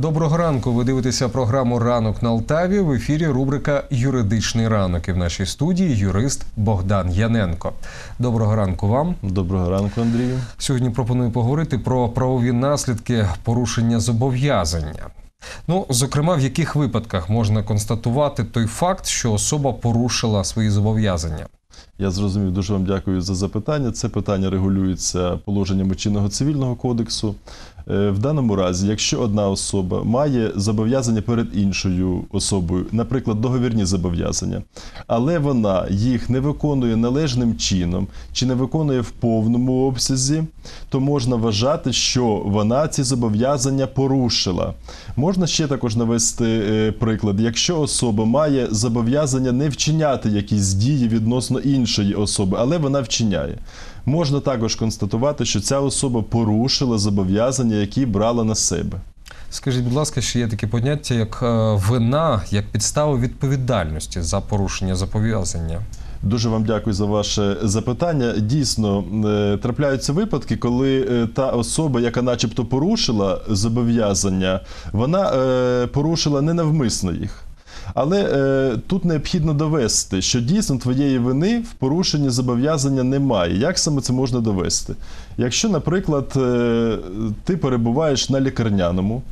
Доброго ранку. Ви дивитеся програму Ранок на Алтаві. В ефірі рубрика Юридичний ранок і в нашій студії юрист Богдан Яненко. Доброго ранку вам. Доброго ранку, Андрію. Сьогодні пропоную поговорити про правові наслідки порушення зобов'язання. Ну, зокрема, в яких випадках можна констатувати той факт, що особа порушила свої зобов'язання. Я зрозумів, дуже вам дякую за запитання. Це питання регулюється положеннями чинного цивільного кодексу. Е, в даному разі, якщо одна особа має зобов'язання перед іншою особою, наприклад, договірні зобов'язання, але вона їх не виконує належним чином чи не виконує в повному обсязі, то можна вважати, що вона ці зобов'язання порушила. Можна ще також навести е, приклад, якщо особа має зобов'язання не вчиняти якісь дії відносно інших іншої особи, але вона вчиняє. Можна також констатувати, що ця особа порушила зобов'язання, які брала на себе. Скажіть, будь ласка, що є таке поняття, як е, вина, як підстава відповідальності за порушення зобов'язання? Дуже вам дякую за ваше запитання. Дійсно, е, трапляються випадки, коли е, та особа, яка, начебто, порушила зобов'язання, вона порушила ненавмисно їх. Але е, тут необхідно довести, що дійсно твоєї вини в порушенні зобов'язання немає. Як саме це можна довести? Якщо, наприклад, е, ти перебуваєш на лікарняному.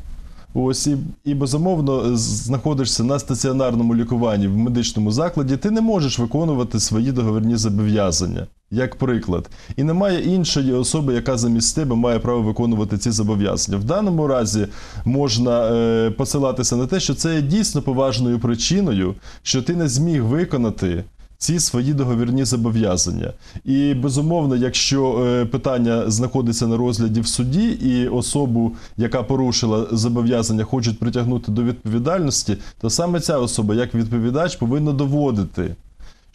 Ось і, і безумовно знаходишся на стаціонарному лікуванні в медичному закладі, ти не можеш виконувати свої договірні зобов'язання як приклад, і немає іншої особи, яка замість тебе має право виконувати ці зобов'язання. В даному разі можна е, посилатися на те, що це є дійсно поважною причиною, що ти не зміг виконати. Ці свої договірні зобов'язання, і безумовно, якщо е, питання знаходиться на розгляді в суді, і особу, яка порушила зобов'язання, хочуть притягнути до відповідальності, то саме ця особа, як відповідач, повинна доводити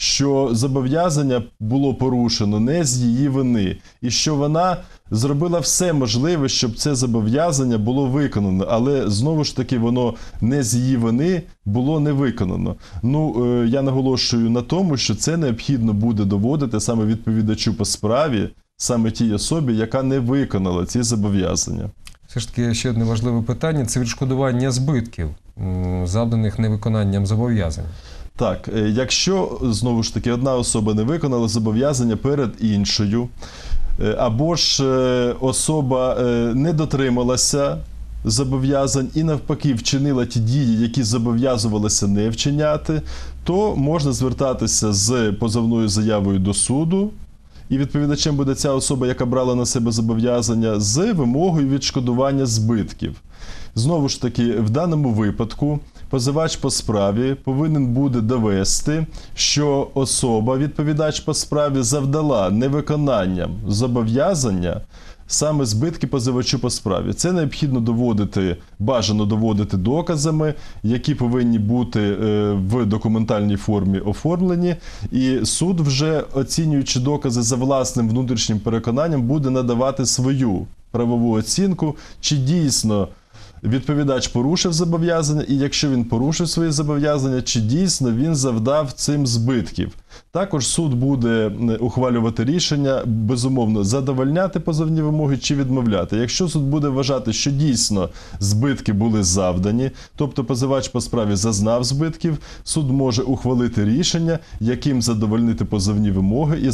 що зобов'язання було порушено не з її вини, і що вона зробила все можливе, щоб це зобов'язання було виконано, але знову ж таки воно не з її вини було не виконано. Ну е, я наголошую на тому, що це необхідно буде доводити саме відповідачу по справі, саме тій особі, яка не виконала ці зобов'язання. Все ж таки ще одне важливе питання: це відшкодування збитків, завданих невиконанням зобов'язань. Так, е, якщо знову ж таки одна особа не виконала зобов'язання перед іншою, е, або ж е, особа не дотрималася зобов'язань і навпаки вчинила ті дії, які зобов'язувалися не вчиняти, то можна звертатися з позовною заявою до суду. І відповідачем буде ця особа, яка брала на себе зобов'язання з вимогою відшкодування збитків. Знову ж таки, в даному випадку позивач по справі повинен буде довести, що особа, відповідач по справі, завдала невиконанням зобов'язання. Саме збитки позивачу по справі. Це необхідно доводити, бажано доводити доказами, які повинні бути е, в документальній формі оформлені. І суд, вже оцінюючи докази за власним внутрішнім переконанням, буде надавати свою правову оцінку, чи дійсно відповідач порушив зобов'язання, і якщо він порушив свої зобов'язання, чи дійсно він завдав цим збитків. Також суд буде ухвалювати рішення, безумовно, задовольняти позовні вимоги чи відмовляти. Якщо суд буде вважати, що дійсно збитки були завдані, тобто позивач по справі зазнав збитків, суд може ухвалити рішення, яким задовольнити позовні вимоги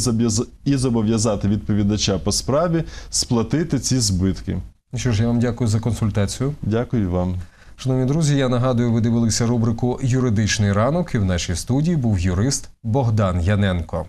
і зобов'язати відповідача по справі сплатити ці збитки. Ну що ж, я вам дякую за консультацію. Дякую вам. Шановні друзі, я нагадую, ви дивилися рубрику Юридичний ранок і в нашій студії був юрист Богдан Яненко.